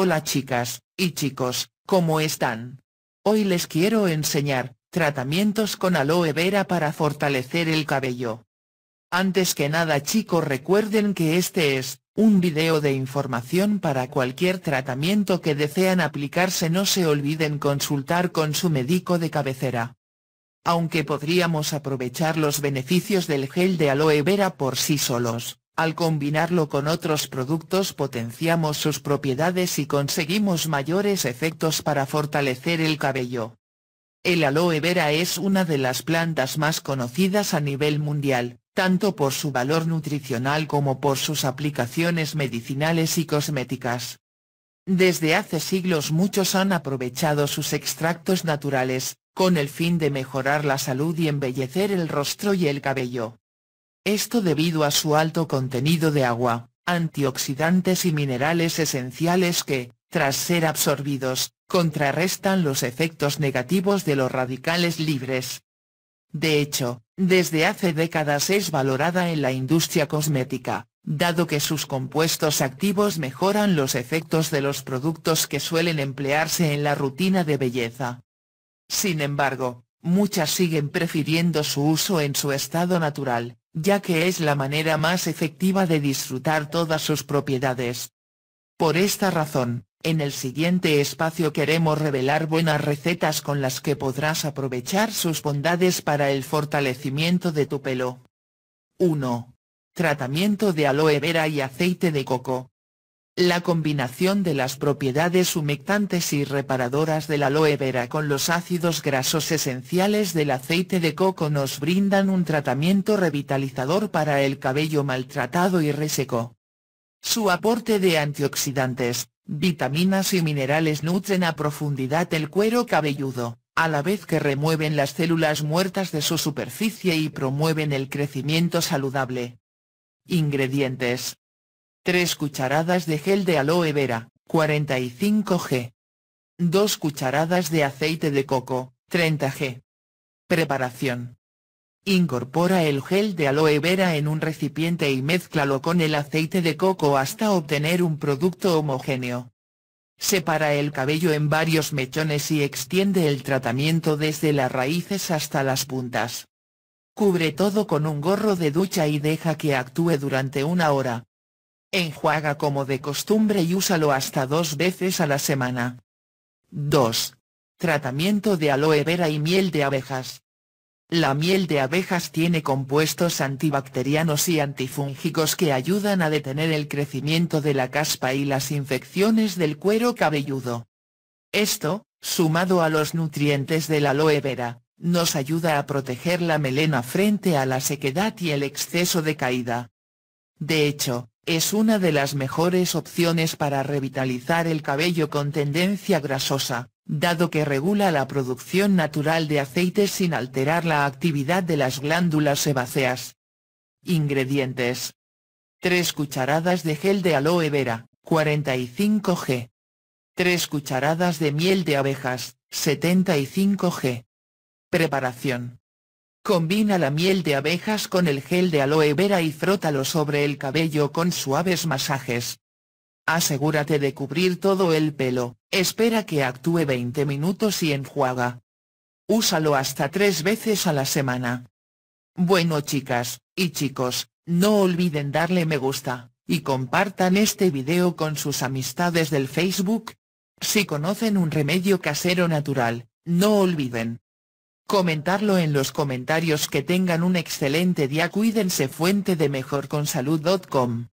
Hola chicas, y chicos, ¿cómo están? Hoy les quiero enseñar, tratamientos con aloe vera para fortalecer el cabello. Antes que nada chicos recuerden que este es, un video de información para cualquier tratamiento que desean aplicarse no se olviden consultar con su médico de cabecera. Aunque podríamos aprovechar los beneficios del gel de aloe vera por sí solos, al combinarlo con otros productos potenciamos sus propiedades y conseguimos mayores efectos para fortalecer el cabello. El aloe vera es una de las plantas más conocidas a nivel mundial, tanto por su valor nutricional como por sus aplicaciones medicinales y cosméticas. Desde hace siglos muchos han aprovechado sus extractos naturales, con el fin de mejorar la salud y embellecer el rostro y el cabello esto debido a su alto contenido de agua, antioxidantes y minerales esenciales que, tras ser absorbidos, contrarrestan los efectos negativos de los radicales libres. De hecho, desde hace décadas es valorada en la industria cosmética, dado que sus compuestos activos mejoran los efectos de los productos que suelen emplearse en la rutina de belleza. Sin embargo, muchas siguen prefiriendo su uso en su estado natural, ya que es la manera más efectiva de disfrutar todas sus propiedades. Por esta razón, en el siguiente espacio queremos revelar buenas recetas con las que podrás aprovechar sus bondades para el fortalecimiento de tu pelo. 1. Tratamiento de aloe vera y aceite de coco. La combinación de las propiedades humectantes y reparadoras de la aloe vera con los ácidos grasos esenciales del aceite de coco nos brindan un tratamiento revitalizador para el cabello maltratado y reseco. Su aporte de antioxidantes, vitaminas y minerales nutren a profundidad el cuero cabelludo, a la vez que remueven las células muertas de su superficie y promueven el crecimiento saludable. Ingredientes, 3 cucharadas de gel de aloe vera, 45 g. 2 cucharadas de aceite de coco, 30 g. Preparación. Incorpora el gel de aloe vera en un recipiente y mézclalo con el aceite de coco hasta obtener un producto homogéneo. Separa el cabello en varios mechones y extiende el tratamiento desde las raíces hasta las puntas. Cubre todo con un gorro de ducha y deja que actúe durante una hora. Enjuaga como de costumbre y úsalo hasta dos veces a la semana. 2. Tratamiento de aloe vera y miel de abejas. La miel de abejas tiene compuestos antibacterianos y antifúngicos que ayudan a detener el crecimiento de la caspa y las infecciones del cuero cabelludo. Esto, sumado a los nutrientes del aloe vera, nos ayuda a proteger la melena frente a la sequedad y el exceso de caída. De hecho, es una de las mejores opciones para revitalizar el cabello con tendencia grasosa, dado que regula la producción natural de aceites sin alterar la actividad de las glándulas sebáceas. Ingredientes. 3 cucharadas de gel de aloe vera, 45 g. 3 cucharadas de miel de abejas, 75 g. Preparación. Combina la miel de abejas con el gel de aloe vera y frótalo sobre el cabello con suaves masajes. Asegúrate de cubrir todo el pelo, espera que actúe 20 minutos y enjuaga. Úsalo hasta tres veces a la semana. Bueno chicas, y chicos, no olviden darle me gusta, y compartan este video con sus amistades del Facebook. Si conocen un remedio casero natural, no olviden, Comentarlo en los comentarios que tengan un excelente día cuídense fuente de mejorconsalud.com